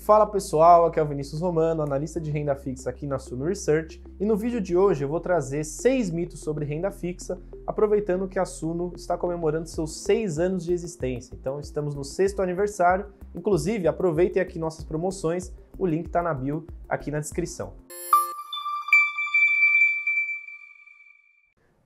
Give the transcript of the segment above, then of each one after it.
Fala pessoal, aqui é o Vinícius Romano, analista de renda fixa aqui na Suno Research, e no vídeo de hoje eu vou trazer seis mitos sobre renda fixa, aproveitando que a Suno está comemorando seus seis anos de existência. Então estamos no sexto aniversário, inclusive aproveitem aqui nossas promoções, o link está na bio aqui na descrição.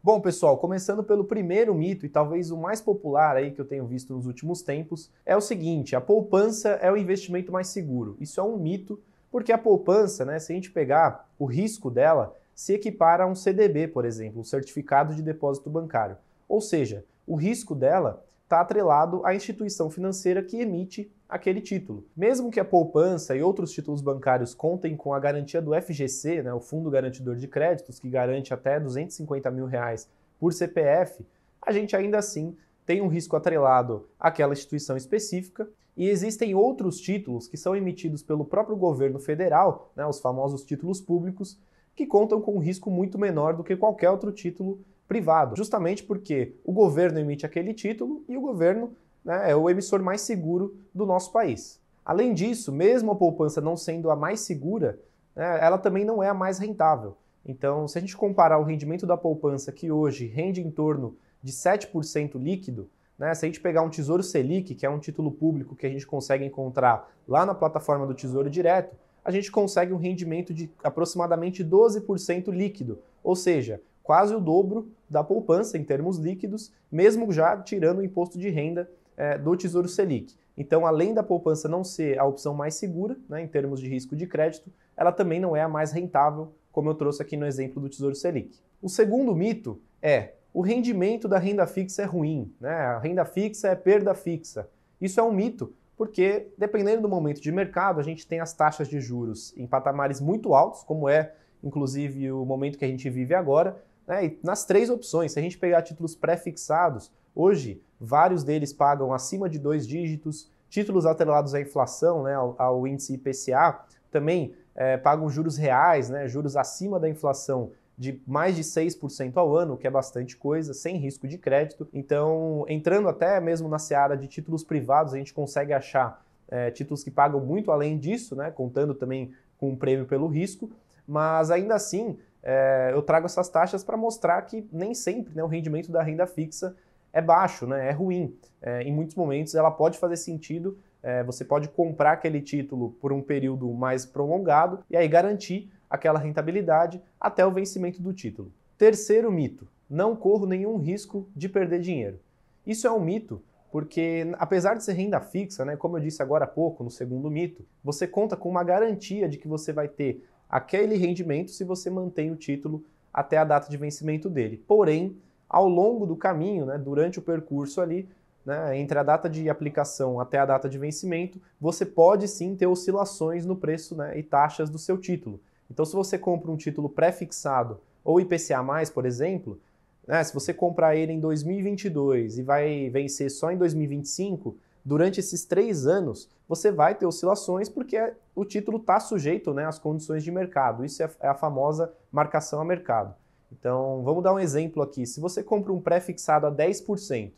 Bom, pessoal, começando pelo primeiro mito e talvez o mais popular aí que eu tenho visto nos últimos tempos, é o seguinte: a poupança é o investimento mais seguro. Isso é um mito, porque a poupança, né, se a gente pegar o risco dela, se equipara a um CDB, por exemplo, um certificado de depósito bancário. Ou seja, o risco dela está atrelado à instituição financeira que emite aquele título. Mesmo que a poupança e outros títulos bancários contem com a garantia do FGC, né, o Fundo Garantidor de Créditos, que garante até 250 mil reais por CPF, a gente ainda assim tem um risco atrelado àquela instituição específica. E existem outros títulos que são emitidos pelo próprio governo federal, né, os famosos títulos públicos, que contam com um risco muito menor do que qualquer outro título privado, justamente porque o governo emite aquele título e o governo né, é o emissor mais seguro do nosso país. Além disso, mesmo a poupança não sendo a mais segura, né, ela também não é a mais rentável. Então, se a gente comparar o rendimento da poupança, que hoje rende em torno de 7% líquido, né, se a gente pegar um Tesouro Selic, que é um título público que a gente consegue encontrar lá na plataforma do Tesouro Direto, a gente consegue um rendimento de aproximadamente 12% líquido, ou seja, quase o dobro da poupança em termos líquidos, mesmo já tirando o imposto de renda é, do Tesouro Selic. Então, além da poupança não ser a opção mais segura né, em termos de risco de crédito, ela também não é a mais rentável, como eu trouxe aqui no exemplo do Tesouro Selic. O segundo mito é o rendimento da renda fixa é ruim, né? a renda fixa é perda fixa. Isso é um mito, porque dependendo do momento de mercado, a gente tem as taxas de juros em patamares muito altos, como é inclusive o momento que a gente vive agora, né? E nas três opções, se a gente pegar títulos pré-fixados, hoje vários deles pagam acima de dois dígitos, títulos atrelados à inflação, né, ao, ao índice IPCA, também é, pagam juros reais, né, juros acima da inflação de mais de 6% ao ano, que é bastante coisa, sem risco de crédito. Então, entrando até mesmo na seara de títulos privados, a gente consegue achar é, títulos que pagam muito além disso, né, contando também com um prêmio pelo risco, mas ainda assim é, eu trago essas taxas para mostrar que nem sempre né, o rendimento da renda fixa é baixo, né, é ruim. É, em muitos momentos ela pode fazer sentido, é, você pode comprar aquele título por um período mais prolongado e aí garantir aquela rentabilidade até o vencimento do título. Terceiro mito: não corro nenhum risco de perder dinheiro. Isso é um mito porque, apesar de ser renda fixa, né, como eu disse agora há pouco no segundo mito, você conta com uma garantia de que você vai ter aquele rendimento se você mantém o título até a data de vencimento dele. Porém, ao longo do caminho, né, durante o percurso ali, né, entre a data de aplicação até a data de vencimento, você pode sim ter oscilações no preço né, e taxas do seu título. Então, se você compra um título pré-fixado ou IPCA, por exemplo, né, se você comprar ele em 2022 e vai vencer só em 2025, durante esses três anos, você vai ter oscilações porque o título está sujeito né, às condições de mercado. Isso é, é a famosa marcação a mercado. Então, vamos dar um exemplo aqui. Se você compra um pré-fixado a 10%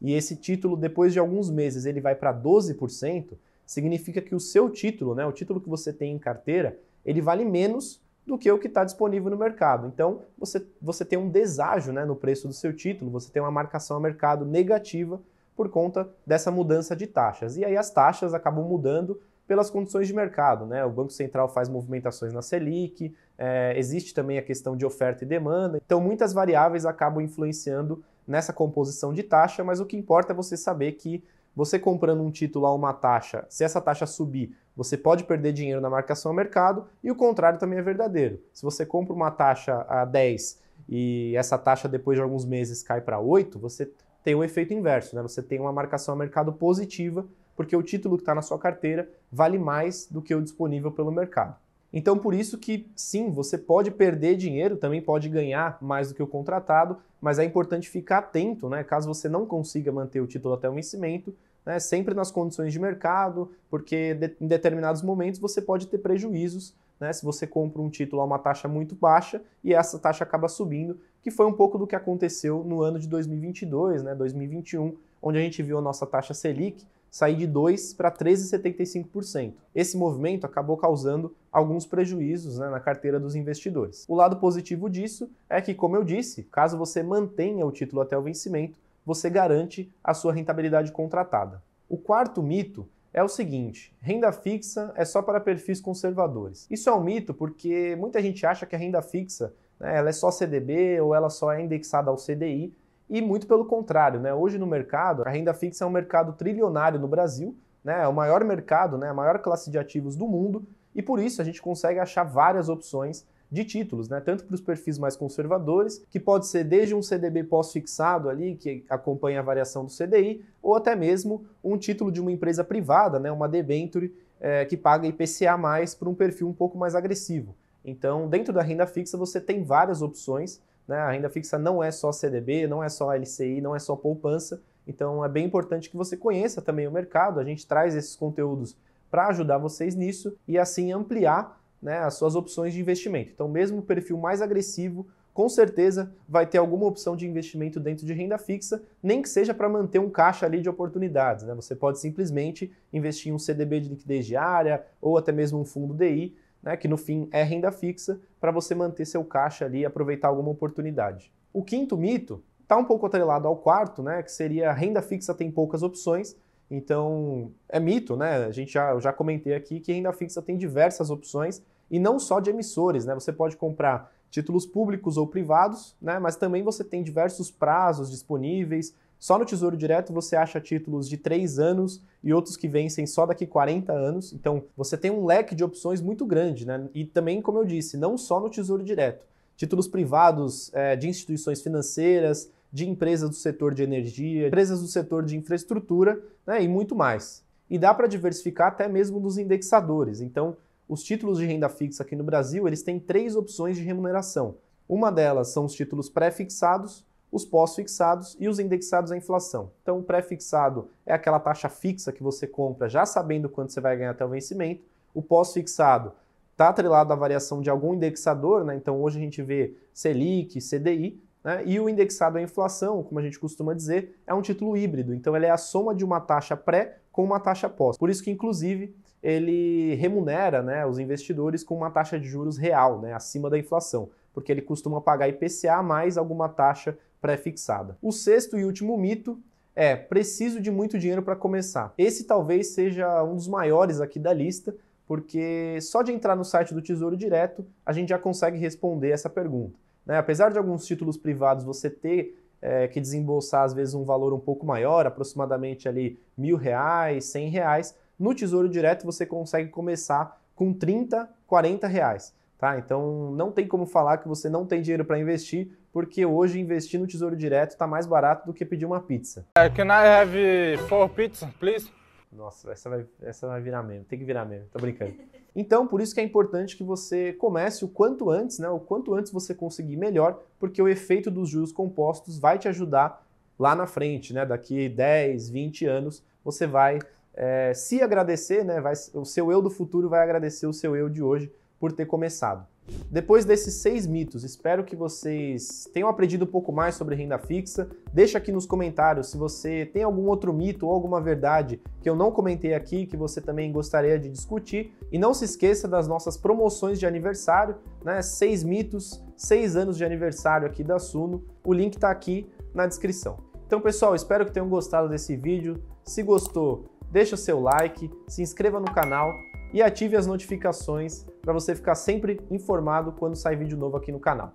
e esse título, depois de alguns meses, ele vai para 12%, significa que o seu título, né, o título que você tem em carteira, ele vale menos do que o que está disponível no mercado. Então, você, você tem um deságio né, no preço do seu título, você tem uma marcação a mercado negativa por conta dessa mudança de taxas. E aí as taxas acabam mudando pelas condições de mercado, né? O Banco Central faz movimentações na Selic, é, existe também a questão de oferta e demanda. Então, muitas variáveis acabam influenciando nessa composição de taxa, mas o que importa é você saber que você comprando um título a uma taxa, se essa taxa subir, você pode perder dinheiro na marcação ao mercado, e o contrário também é verdadeiro. Se você compra uma taxa a 10 e essa taxa depois de alguns meses cai para 8, você tem o um efeito inverso, né? Você tem uma marcação a mercado positiva, porque o título que está na sua carteira vale mais do que o disponível pelo mercado. Então, por isso que sim, você pode perder dinheiro, também pode ganhar mais do que o contratado, mas é importante ficar atento, né? Caso você não consiga manter o título até o vencimento, né? sempre nas condições de mercado, porque de, em determinados momentos você pode ter prejuízos né? Se você compra um título a uma taxa muito baixa e essa taxa acaba subindo, que foi um pouco do que aconteceu no ano de 2022, né? 2021, onde a gente viu a nossa taxa Selic sair de 2 para 13,75%. Esse movimento acabou causando alguns prejuízos né, na carteira dos investidores. O lado positivo disso é que, como eu disse, caso você mantenha o título até o vencimento, você garante a sua rentabilidade contratada. O quarto mito é o seguinte: renda fixa é só para perfis conservadores. Isso é um mito porque muita gente acha que a renda fixa né, ela é só CDB ou ela só é indexada ao CDI. E muito pelo contrário, né? hoje no mercado, a renda fixa é um mercado trilionário no Brasil, né? é o maior mercado, né? a maior classe de ativos do mundo, e por isso a gente consegue achar várias opções de títulos, né? tanto para os perfis mais conservadores, que pode ser desde um CDB pós-fixado ali, que acompanha a variação do CDI, ou até mesmo um título de uma empresa privada, né? uma debenture é, que paga IPCA mais para um perfil um pouco mais agressivo. Então, dentro da renda fixa, você tem várias opções. Né? A renda fixa não é só CDB, não é só LCI, não é só poupança. Então, é bem importante que você conheça também o mercado. A gente traz esses conteúdos para ajudar vocês nisso e assim ampliar né, as suas opções de investimento. Então, mesmo o perfil mais agressivo, com certeza vai ter alguma opção de investimento dentro de renda fixa, nem que seja para manter um caixa ali de oportunidades. Né? Você pode simplesmente investir em um CDB de liquidez diária ou até mesmo um fundo DI, né, que no fim é renda fixa, para você manter seu caixa ali e aproveitar alguma oportunidade. O quinto mito está um pouco atrelado ao quarto, né, que seria renda fixa tem poucas opções, então, é mito, né? A gente já, eu já comentei aqui que renda fixa tem diversas opções e não só de emissores, né? Você pode comprar títulos públicos ou privados, né? Mas também você tem diversos prazos disponíveis. Só no Tesouro Direto você acha títulos de 3 anos e outros que vencem só daqui 40 anos. Então, você tem um leque de opções muito grande, né? E também, como eu disse, não só no Tesouro Direto. Títulos privados é, de instituições financeiras, de empresas do setor de energia, empresas do setor de infraestrutura né, e muito mais. E dá para diversificar até mesmo nos indexadores. Então, os títulos de renda fixa aqui no Brasil, eles têm três opções de remuneração. Uma delas são os títulos pré-fixados, os pós-fixados e os indexados à inflação. Então, o pré-fixado é aquela taxa fixa que você compra já sabendo quanto você vai ganhar até o vencimento. O pós-fixado está atrelado à variação de algum indexador, né? então hoje a gente vê Selic, CDI, né? E o indexado à inflação, como a gente costuma dizer, é um título híbrido, então ele é a soma de uma taxa pré com uma taxa pós. Por isso que, inclusive, ele remunera né, os investidores com uma taxa de juros real, né, acima da inflação, porque ele costuma pagar IPCA mais alguma taxa pré-fixada. O sexto e último mito é preciso de muito dinheiro para começar. Esse talvez seja um dos maiores aqui da lista, porque só de entrar no site do Tesouro Direto a gente já consegue responder essa pergunta. Né? Apesar de alguns títulos privados você ter é, que desembolsar às vezes um valor um pouco maior, aproximadamente ali mil reais, cem reais, no Tesouro Direto você consegue começar com 30, 40 reais. Tá? Então não tem como falar que você não tem dinheiro para investir, porque hoje investir no Tesouro Direto está mais barato do que pedir uma pizza. Uh, can I have four pizzas, please? Nossa, essa vai, essa vai virar mesmo, tem que virar mesmo, tô brincando. Então, por isso que é importante que você comece o quanto antes, né? O quanto antes você conseguir melhor, porque o efeito dos juros compostos vai te ajudar lá na frente, né? Daqui 10, 20 anos, você vai é, se agradecer, né? Vai, o seu eu do futuro vai agradecer o seu eu de hoje por ter começado. Depois desses seis mitos, espero que vocês tenham aprendido um pouco mais sobre renda fixa. Deixa aqui nos comentários se você tem algum outro mito ou alguma verdade que eu não comentei aqui, que você também gostaria de discutir. E não se esqueça das nossas promoções de aniversário, né? Seis mitos, seis anos de aniversário aqui da Suno. O link está aqui na descrição. Então, pessoal, espero que tenham gostado desse vídeo. Se gostou, deixa o seu like, se inscreva no canal e ative as notificações para você ficar sempre informado quando sai vídeo novo aqui no canal.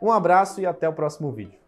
Um abraço e até o próximo vídeo.